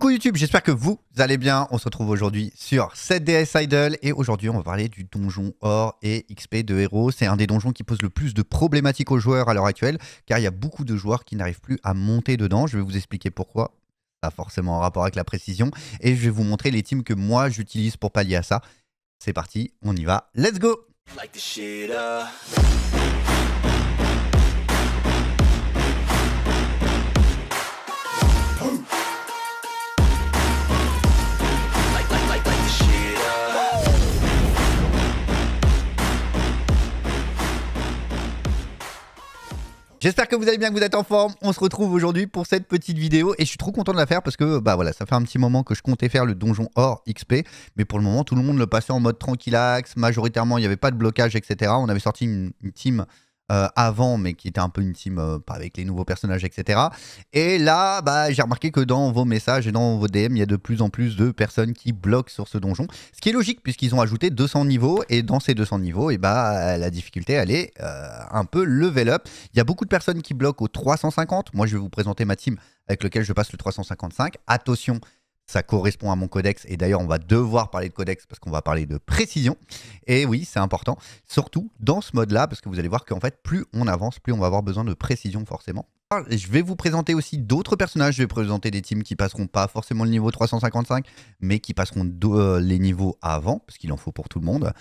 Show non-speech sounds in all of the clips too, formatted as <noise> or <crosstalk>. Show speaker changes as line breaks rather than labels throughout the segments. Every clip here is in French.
coucou YouTube, j'espère que vous allez bien. On se retrouve aujourd'hui sur 7DS Idle et aujourd'hui on va parler du donjon or et XP de héros. C'est un des donjons qui pose le plus de problématiques aux joueurs à l'heure actuelle car il y a beaucoup de joueurs qui n'arrivent plus à monter dedans. Je vais vous expliquer pourquoi. pas forcément en rapport avec la précision et je vais vous montrer les teams que moi j'utilise pour pallier à ça. C'est parti, on y va, let's go J'espère que vous allez bien, que vous êtes en forme. On se retrouve aujourd'hui pour cette petite vidéo et je suis trop content de la faire parce que bah voilà, ça fait un petit moment que je comptais faire le donjon hors XP, mais pour le moment tout le monde le passait en mode tranquillax, majoritairement il n'y avait pas de blocage, etc. On avait sorti une, une team euh, avant, mais qui était un peu une team euh, avec les nouveaux personnages, etc. Et là, bah, j'ai remarqué que dans vos messages et dans vos DM, il y a de plus en plus de personnes qui bloquent sur ce donjon. Ce qui est logique, puisqu'ils ont ajouté 200 niveaux, et dans ces 200 niveaux, et bah, la difficulté, elle est euh, un peu level up. Il y a beaucoup de personnes qui bloquent au 350. Moi, je vais vous présenter ma team avec laquelle je passe le 355. Attention, ça correspond à mon codex. Et d'ailleurs, on va devoir parler de codex parce qu'on va parler de précision. Et oui, c'est important, surtout dans ce mode-là, parce que vous allez voir qu'en fait, plus on avance, plus on va avoir besoin de précision forcément. Je vais vous présenter aussi d'autres personnages. Je vais présenter des teams qui passeront pas forcément le niveau 355, mais qui passeront euh, les niveaux avant, parce qu'il en faut pour tout le monde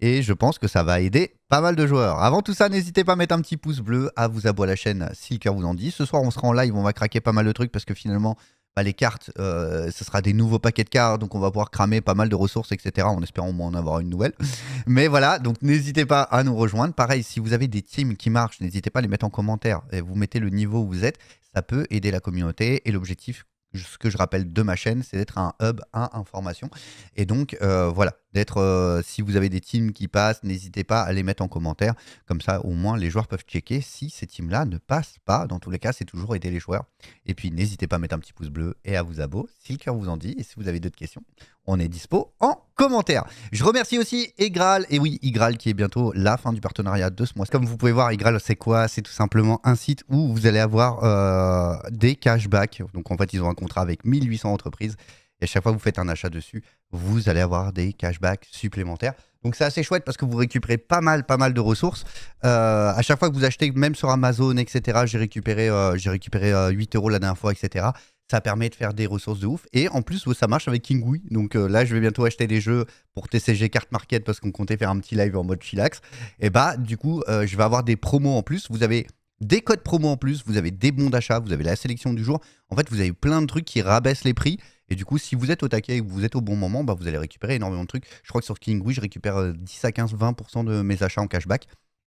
et je pense que ça va aider pas mal de joueurs. Avant tout ça, n'hésitez pas à mettre un petit pouce bleu, à vous abonner à la chaîne si le cœur vous en dit. Ce soir, on sera en live, on va craquer pas mal de trucs parce que finalement, les cartes, euh, ce sera des nouveaux paquets de cartes, donc on va pouvoir cramer pas mal de ressources, etc. En espérant au moins en avoir une nouvelle. <laughs> Mais voilà, donc n'hésitez pas à nous rejoindre. Pareil, si vous avez des teams qui marchent, n'hésitez pas à les mettre en commentaire. Et vous mettez le niveau où vous êtes, ça peut aider la communauté. Et l'objectif, ce que je rappelle de ma chaîne, c'est d'être un hub à information. Et donc euh, voilà, d'être, euh, si vous avez des teams qui passent, n'hésitez pas à les mettre en commentaire. Comme ça, au moins, les joueurs peuvent checker si ces teams-là ne passent pas. Dans tous les cas, c'est toujours aider les joueurs. Et puis, n'hésitez pas à mettre un petit pouce bleu et à vous abonner si le cœur vous en dit. Et si vous avez d'autres questions, on est dispo en commentaire. Je remercie aussi Egral. Et oui, Egral qui est bientôt la fin du partenariat de ce mois. Comme vous pouvez voir, Egral c'est quoi C'est tout simplement un site où vous allez avoir euh, des cashbacks. Donc, en fait, ils ont un contrat avec 1800 entreprises. Et chaque fois que vous faites un achat dessus, vous allez avoir des cashbacks supplémentaires. Donc c'est assez chouette parce que vous récupérez pas mal, pas mal de ressources. Euh, à chaque fois que vous achetez, même sur Amazon, etc., j'ai récupéré, euh, j'ai récupéré 8 euh, euros la dernière fois, etc. Ça permet de faire des ressources de ouf. Et en plus, ça marche avec Kingui. Donc là, je vais bientôt acheter des jeux pour TCG Cart Market parce qu'on comptait faire un petit live en mode chillax. Et bah, du coup, je vais avoir des promos en plus. Vous avez des codes promo en plus, vous avez des bons d'achat, vous avez la sélection du jour. En fait, vous avez plein de trucs qui rabaissent les prix. Et du coup, si vous êtes au taquet et que vous êtes au bon moment, bah, vous allez récupérer énormément de trucs. Je crois que sur Skillingui, je récupère 10 euh, à 15, 20% de mes achats en cashback.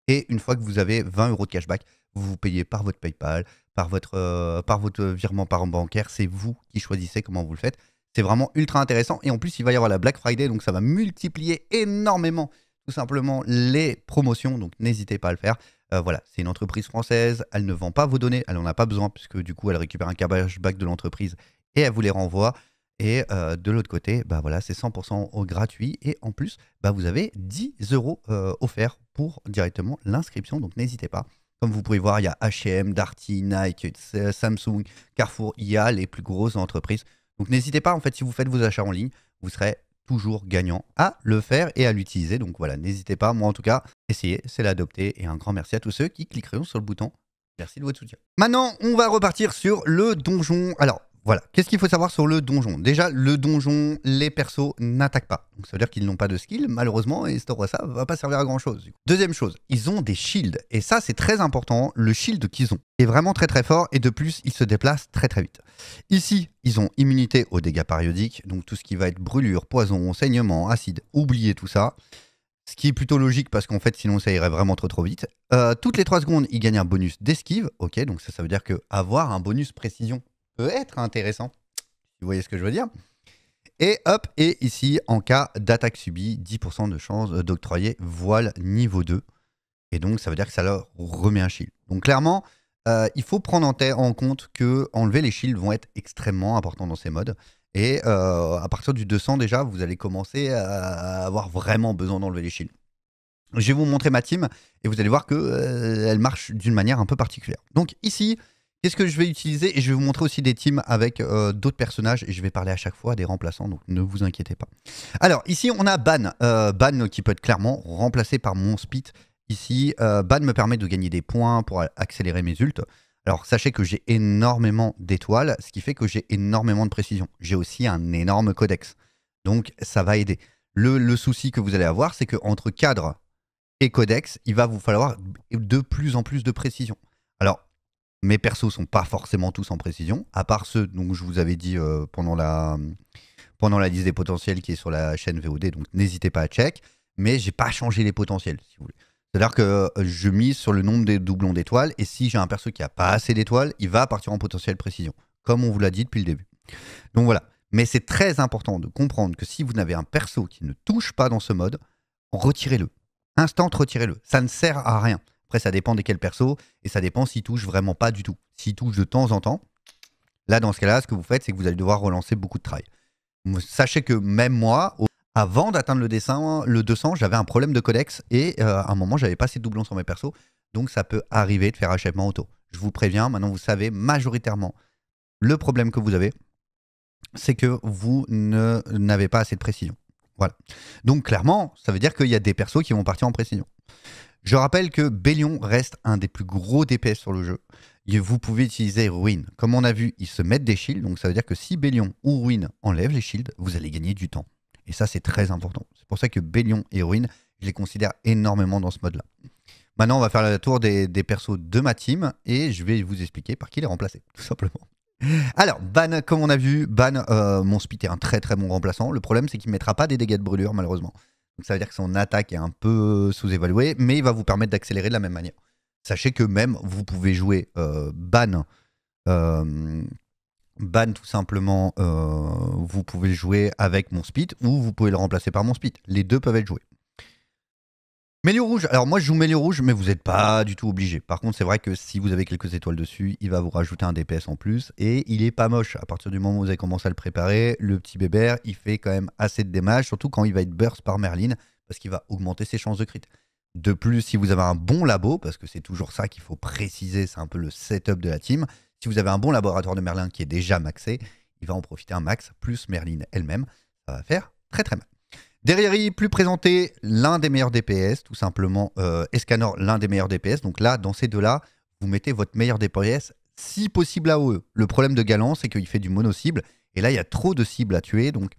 Et une fois que vous avez 20 euros de cashback, vous vous payez par votre PayPal, par votre, euh, par votre virement par bancaire. C'est vous qui choisissez comment vous le faites. C'est vraiment ultra intéressant. Et en plus, il va y avoir la Black Friday, donc ça va multiplier énormément tout simplement les promotions. Donc n'hésitez pas à le faire. Euh, voilà, c'est une entreprise française, elle ne vend pas vos données, elle n'en a pas besoin puisque du coup elle récupère un cashback de l'entreprise et elle vous les renvoie. Et euh, de l'autre côté, bah, voilà, c'est 100% gratuit. Et en plus, bah vous avez 10 euros euh, offerts pour directement l'inscription. Donc n'hésitez pas. Comme vous pouvez voir, il y a HM, Darty, Nike, euh, Samsung, Carrefour, IA, les plus grosses entreprises. Donc n'hésitez pas, en fait, si vous faites vos achats en ligne, vous serez toujours gagnant à le faire et à l'utiliser. Donc voilà, n'hésitez pas, moi en tout cas, essayez, c'est l'adopter. Et un grand merci à tous ceux qui cliqueront sur le bouton. Merci de votre soutien. Maintenant, on va repartir sur le donjon. Alors, voilà. Qu'est-ce qu'il faut savoir sur le donjon Déjà, le donjon, les persos n'attaquent pas. Donc, ça veut dire qu'ils n'ont pas de skill, malheureusement, et ne va pas servir à grand-chose. Deuxième chose, ils ont des shields. Et ça, c'est très important, le shield qu'ils ont est vraiment très très fort, et de plus, ils se déplacent très très vite. Ici, ils ont immunité aux dégâts périodiques, donc tout ce qui va être brûlure, poison, saignement, acide, oubliez tout ça. Ce qui est plutôt logique parce qu'en fait, sinon ça irait vraiment trop trop vite. Euh, toutes les 3 secondes, ils gagnent un bonus d'esquive. Ok, donc ça, veut dire que un bonus précision peut être intéressant, vous voyez ce que je veux dire. Et hop, et ici, en cas d'attaque subie, 10% de chance d'octroyer voile niveau 2. Et donc, ça veut dire que ça leur remet un shield. Donc, clairement, euh, il faut prendre en, compte que enlever les shields vont être extrêmement importants dans ces modes. Et euh, à partir du 200, déjà, vous allez commencer à avoir vraiment besoin d'enlever les shields. Je vais vous montrer ma team et vous allez voir qu'elle euh, marche d'une manière un peu particulière. Donc, ici, Qu'est-ce que je vais utiliser Et je vais vous montrer aussi des teams avec euh, d'autres personnages et je vais parler à chaque fois des remplaçants, donc ne vous inquiétez pas. Alors ici on a Ban, euh, Ban qui peut être clairement remplacé par mon Spit. Ici, euh, Ban me permet de gagner des points pour accélérer mes ults. Alors sachez que j'ai énormément d'étoiles, ce qui fait que j'ai énormément de précision. J'ai aussi un énorme codex, donc ça va aider. Le, le souci que vous allez avoir, c'est qu'entre cadre et codex, il va vous falloir de plus en plus de précision. Mes persos sont pas forcément tous en précision, à part ceux dont je vous avais dit euh, pendant, la, pendant la liste des potentiels qui est sur la chaîne VOD, donc n'hésitez pas à check. Mais j'ai pas changé les potentiels, si vous voulez. C'est-à-dire que euh, je mise sur le nombre des doublons d'étoiles, et si j'ai un perso qui a pas assez d'étoiles, il va partir en potentiel précision, comme on vous l'a dit depuis le début. Donc voilà. Mais c'est très important de comprendre que si vous n'avez un perso qui ne touche pas dans ce mode, retirez-le. Instant, retirez-le. Ça ne sert à rien. Après, ça dépend desquels persos et ça dépend s'il touche vraiment pas du tout. S'ils touche de temps en temps, là, dans ce cas-là, ce que vous faites, c'est que vous allez devoir relancer beaucoup de travail. Sachez que même moi, avant d'atteindre le, dessin, le 200, j'avais un problème de codex et euh, à un moment, j'avais pas assez de doublons sur mes persos. Donc, ça peut arriver de faire achèvement auto. Je vous préviens, maintenant, vous savez majoritairement le problème que vous avez, c'est que vous n'avez pas assez de précision. Voilà. Donc, clairement, ça veut dire qu'il y a des persos qui vont partir en précision. Je rappelle que Bélion reste un des plus gros DPS sur le jeu. Vous pouvez utiliser Ruin. Comme on a vu, ils se mettent des shields, donc ça veut dire que si Bélion ou Ruin enlèvent les shields, vous allez gagner du temps. Et ça, c'est très important. C'est pour ça que Bélion et Ruin, je les considère énormément dans ce mode-là. Maintenant, on va faire la tour des, persos de ma team et je vais vous expliquer par qui les remplacer, <laughs> tout simplement. Alors, Ban, comme on a vu, Ban, euh, mon Spit est un très très bon remplaçant. Le problème, c'est qu'il ne mettra pas des dégâts de brûlure, malheureusement ça veut dire que son attaque est un peu euh, sous-évaluée, mais il va vous permettre d'accélérer de la même manière. Sachez que même, vous pouvez jouer euh, ban. Euh, ban tout simplement, vous pouvez le jouer avec mon speed ou vous pouvez le remplacer par mon speed. Les deux peuvent être joués. Mélio rouge. Alors moi je joue Mélio rouge, mais vous n'êtes pas du tout obligé. Par contre, c'est vrai que si vous avez quelques étoiles dessus, il va vous rajouter un DPS en plus et il est pas moche. À partir du moment où vous avez commencé à le préparer, le petit bébert, il fait quand même assez de démarches, surtout quand il va être burst par Merlin, parce qu'il va augmenter ses chances de crit. De plus, si vous avez un bon labo, parce que c'est toujours ça qu'il faut préciser, c'est un peu le setup de la team, si vous avez un bon laboratoire de Merlin qui est déjà maxé, il va en profiter un max, plus Merlin elle-même, ça va faire très très mal. Derrière plus présenté l'un des meilleurs DPS, tout simplement euh, Escanor, l'un des meilleurs DPS. Donc là, dans ces deux-là, vous mettez votre meilleur DPS si possible à eux. Le problème de Galant, c'est qu'il fait du mono-cible. Et là, il y a trop de cibles à tuer. Donc,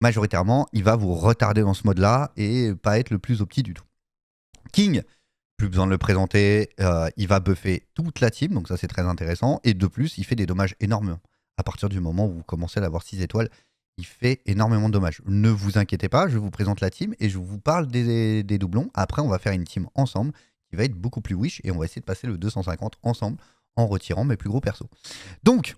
majoritairement, il va vous retarder dans ce mode-là et pas être le plus opti du tout. King, plus besoin de le présenter, euh, il va buffer toute la team, donc ça c'est très intéressant. Et de plus, il fait des dommages énormes à partir du moment où vous commencez à avoir 6 étoiles fait énormément de dommages. Ne vous inquiétez pas, je vous présente la team et je vous parle des, doublons. Après, on va faire une team ensemble qui va être beaucoup plus wish et on va essayer de passer le 250 ensemble en retirant mes plus gros persos. Donc,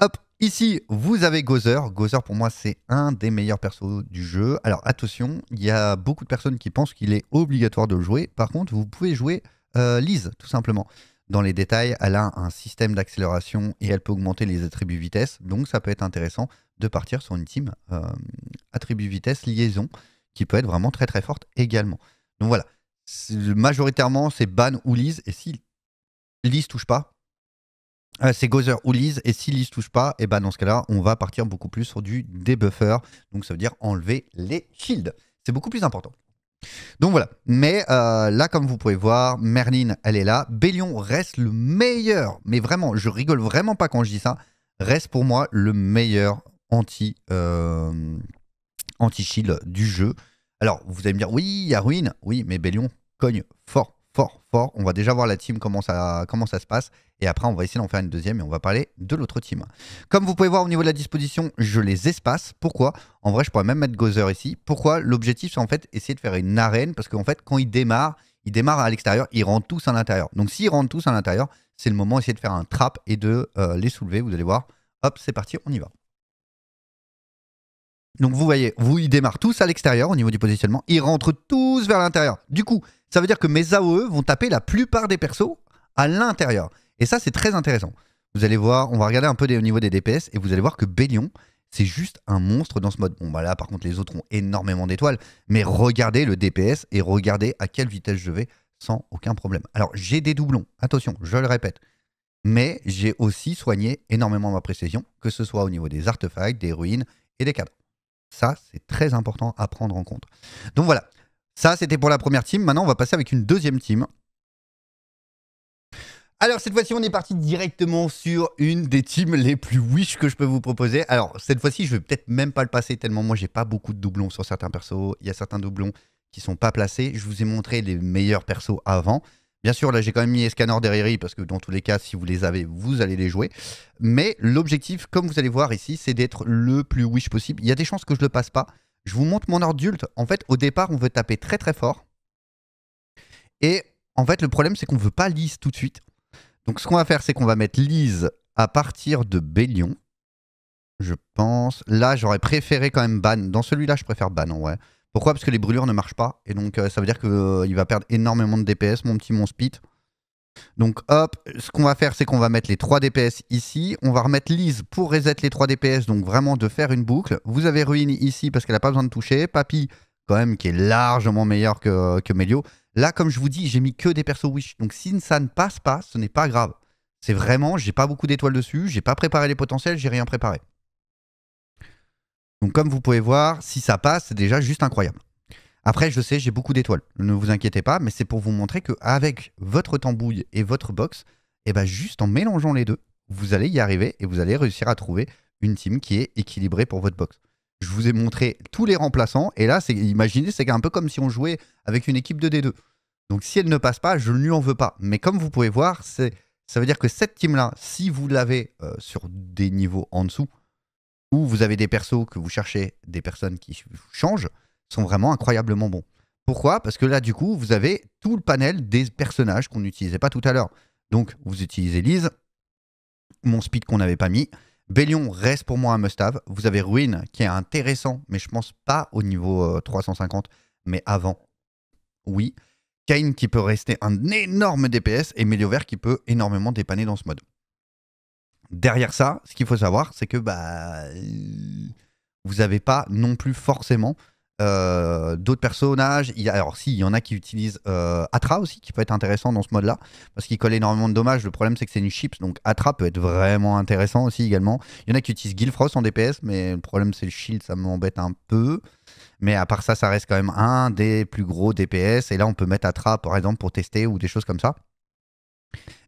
hop, ici, vous avez Gozer. Gozer, pour moi, c'est un des meilleurs persos du jeu. Alors, attention, il y a beaucoup de personnes qui pensent qu'il est obligatoire de le jouer. Par contre, vous pouvez jouer euh, Lise, tout simplement dans les détails, elle a un système d'accélération et elle peut augmenter les attributs vitesse. Donc ça peut être intéressant de partir sur une team euh, attribut vitesse liaison qui peut être vraiment très très forte également. Donc voilà, majoritairement c'est ban ou lise et si lise touche pas, euh, c'est gozer ou lise et si lise touche pas, et eh ben dans ce cas-là on va partir beaucoup plus sur du debuffer, donc ça veut dire enlever les shields. C'est beaucoup plus important. Donc voilà. Mais euh, là, comme vous pouvez voir, Merlin, elle est là. Bélion reste le meilleur. Mais vraiment, je rigole vraiment pas quand je dis ça. Reste pour moi le meilleur anti, euh, anti shield du jeu. Alors, vous allez me dire, oui, il y a Ruine, Oui, mais Bélion cogne fort fort, fort. On va déjà voir la team, comment ça, comment ça se passe. Et après, on va essayer d'en faire une deuxième et on va parler de l'autre team. Comme vous pouvez voir au niveau de la disposition, je les espace. Pourquoi En vrai, je pourrais même mettre Gozer ici. Pourquoi L'objectif, c'est en fait essayer de faire une arène. Parce qu'en fait, quand ils démarrent, ils démarrent à l'extérieur, ils rentrent tous à l'intérieur. Donc s'ils rentrent tous à l'intérieur, c'est le moment d'essayer de faire un trap et de euh, les soulever. Vous allez voir. Hop, c'est parti, on y va. Donc vous voyez, vous, ils démarrent tous à l'extérieur au niveau du positionnement, ils rentrent tous vers l'intérieur. Du coup, ça veut dire que mes AOE vont taper la plupart des persos à l'intérieur. Et ça, c'est très intéressant. Vous allez voir, on va regarder un peu au niveau des DPS, et vous allez voir que Bélion, c'est juste un monstre dans ce mode. Bon, bah là, par contre, les autres ont énormément d'étoiles, mais regardez le DPS et regardez à quelle vitesse je vais sans aucun problème. Alors, j'ai des doublons, attention, je le répète, mais j'ai aussi soigné énormément ma précision, que ce soit au niveau des artefacts, des ruines et des cadres. Ça, c'est très important à prendre en compte. Donc voilà, ça c'était pour la première team. Maintenant, on va passer avec une deuxième team. Alors cette fois-ci, on est parti directement sur une des teams les plus wish que je peux vous proposer. Alors cette fois-ci, je vais peut-être même pas le passer tellement moi j'ai pas beaucoup de doublons sur certains persos. Il y a certains doublons qui sont pas placés. Je vous ai montré les meilleurs persos avant. Bien sûr, là j'ai quand même mis Escanor derrière parce que dans tous les cas, si vous les avez, vous allez les jouer. Mais l'objectif, comme vous allez voir ici, c'est d'être le plus wish possible. Il y a des chances que je le passe pas. Je vous montre mon ordulte. En fait, au départ, on veut taper très très fort. Et en fait, le problème, c'est qu'on veut pas Lise tout de suite. Donc ce qu'on va faire, c'est qu'on va mettre Lise à partir de Bélion. Je pense. Là, j'aurais préféré quand même Ban. Dans celui-là, je préfère Ban, ouais. Pourquoi Parce que les brûlures ne marchent pas. Et donc, euh, ça veut dire qu'il euh, va perdre énormément de DPS, mon petit mon spit. Donc, hop, ce qu'on va faire, c'est qu'on va mettre les 3 DPS ici. On va remettre Lise pour reset les 3 DPS, donc vraiment de faire une boucle. Vous avez Ruine ici parce qu'elle n'a pas besoin de toucher. Papy, quand même, qui est largement meilleur que, que Melio. Là, comme je vous dis, j'ai mis que des persos Wish. Donc, si ça ne passe pas, ce n'est pas grave. C'est vraiment, j'ai pas beaucoup d'étoiles dessus, j'ai pas préparé les potentiels, j'ai rien préparé. Donc comme vous pouvez voir, si ça passe, c'est déjà juste incroyable. Après, je sais, j'ai beaucoup d'étoiles. Ne vous inquiétez pas, mais c'est pour vous montrer qu'avec votre tambouille et votre box, et eh ben juste en mélangeant les deux, vous allez y arriver et vous allez réussir à trouver une team qui est équilibrée pour votre box. Je vous ai montré tous les remplaçants et là, imaginez, c'est un peu comme si on jouait avec une équipe de D2. Donc si elle ne passe pas, je ne lui en veux pas. Mais comme vous pouvez voir, ça veut dire que cette team-là, si vous l'avez euh, sur des niveaux en dessous, où vous avez des persos que vous cherchez, des personnes qui changent, sont vraiment incroyablement bons. Pourquoi Parce que là, du coup, vous avez tout le panel des personnages qu'on n'utilisait pas tout à l'heure. Donc, vous utilisez Lise, mon speed qu'on n'avait pas mis. Bélion reste pour moi un must-have. Vous avez Ruin qui est intéressant, mais je pense pas au niveau 350, euh, mais avant, oui. Kane qui peut rester un énorme DPS et Meliovert qui peut énormément dépanner dans ce mode derrière ça, ce qu'il faut savoir, c'est que bah, vous n'avez pas non plus forcément euh, d'autres personnages. Il alors, si, il y en a qui utilisent euh, Atra aussi, qui peut être intéressant dans ce mode-là, parce qu'il colle énormément de dommages. Le problème, c'est que c'est une chips, donc Atra peut être vraiment intéressant aussi également. Il y en a qui utilisent Guilfrost en DPS, mais le problème, c'est le shield, ça m'embête un peu. Mais à part ça, ça reste quand même un des plus gros DPS. Et là, on peut mettre Atra, par exemple, pour tester ou des choses comme ça.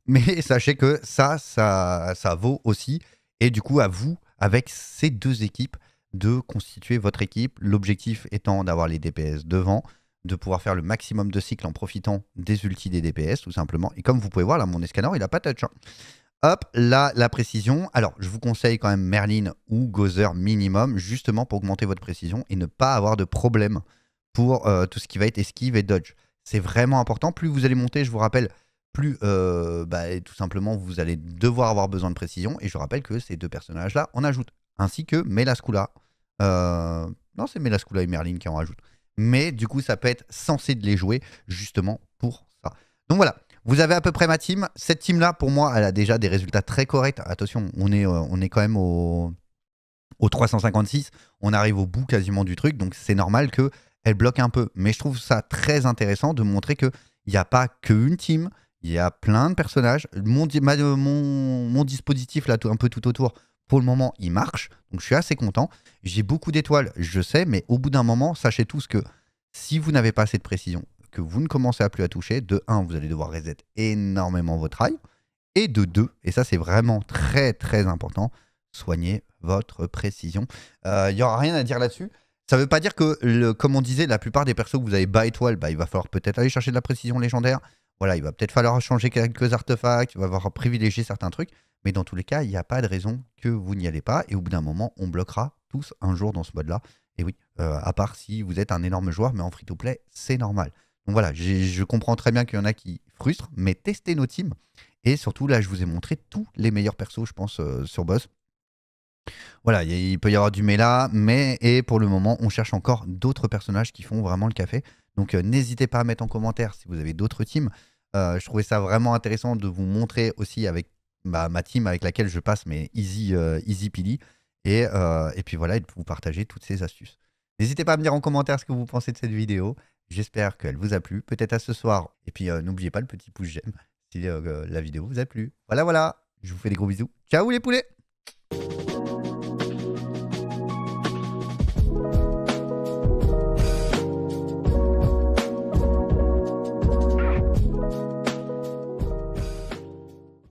Mais sachez que ça, ça, ça vaut aussi. Et du coup, à vous, avec ces deux équipes, de constituer votre équipe. L'objectif étant d'avoir les DPS devant, de pouvoir faire le maximum de cycles en profitant des ultis des DPS, tout simplement. Et comme vous pouvez voir, là, mon Escanor, il n'a pas touch. Hein. Hop, là, la précision. Alors, je vous conseille quand même Merlin ou Gozer minimum, justement pour augmenter votre précision et ne pas avoir de problème pour euh, tout ce qui va être esquive et dodge. C'est vraiment important. Plus vous allez monter, je vous rappelle, plus euh, bah, tout simplement vous allez devoir avoir besoin de précision. Et je rappelle que ces deux personnages-là on ajoute. ainsi que Melascula. Euh, non, c'est Melascula et Merlin qui en rajoutent. Mais du coup, ça peut être censé de les jouer justement pour ça. Donc voilà. Vous avez à peu près ma team. Cette team-là, pour moi, elle a déjà des résultats très corrects. Attention, on est, euh, on est quand même au, au 356. On arrive au bout quasiment du truc. Donc c'est normal que elle bloque un peu. Mais je trouve ça très intéressant de montrer qu'il n'y a pas qu'une team, il y a plein de personnages. Mon, euh, mon, mon dispositif, là, un peu tout autour, pour le moment, il marche. Donc, je suis assez content. J'ai beaucoup d'étoiles, je sais, mais au bout d'un moment, sachez tous que si vous n'avez pas assez de précision, que vous ne commencez à plus à toucher, de 1, vous allez devoir reset énormément votre rail. Et de 2, et ça, c'est vraiment très, très important, soignez votre précision. Euh, il n'y aura rien à dire là-dessus. Ça ne veut pas dire que, comme on disait, la plupart des persos que vous avez bas étoiles, bah, il va falloir peut-être aller chercher de la précision légendaire voilà, il va peut-être falloir changer quelques artefacts, il va falloir privilégier certains trucs, mais dans tous les cas, il n'y a pas de raison que vous n'y allez pas, et au bout d'un moment, on bloquera tous un jour dans ce mode-là. Et oui, euh, à part si vous êtes un énorme joueur, mais en free-to-play, c'est normal. Donc voilà, je comprends très bien qu'il y en a qui frustrent, mais testez nos teams. Et surtout, là, je vous ai montré tous les meilleurs persos, je pense, euh, sur Boss. Voilà, il peut y avoir du Mela, mais et pour le moment, on cherche encore d'autres personnages qui font vraiment le café. Donc euh, n'hésitez pas à mettre en commentaire si vous avez d'autres teams. Euh, je trouvais ça vraiment intéressant de vous montrer aussi avec bah, ma team avec laquelle je passe, mais easy, Pili. Euh, easy Pili Et, et, puis voilà, et de vous partager toutes ces astuces. N'hésitez pas à me dire en commentaire ce que vous pensez de cette vidéo. J'espère qu'elle vous a plu, peut-être à ce soir. Et puis n'oubliez pas le petit pouce j'aime si la vidéo vous a plu. Voilà, voilà, je vous fais des gros bisous. Ciao les poulets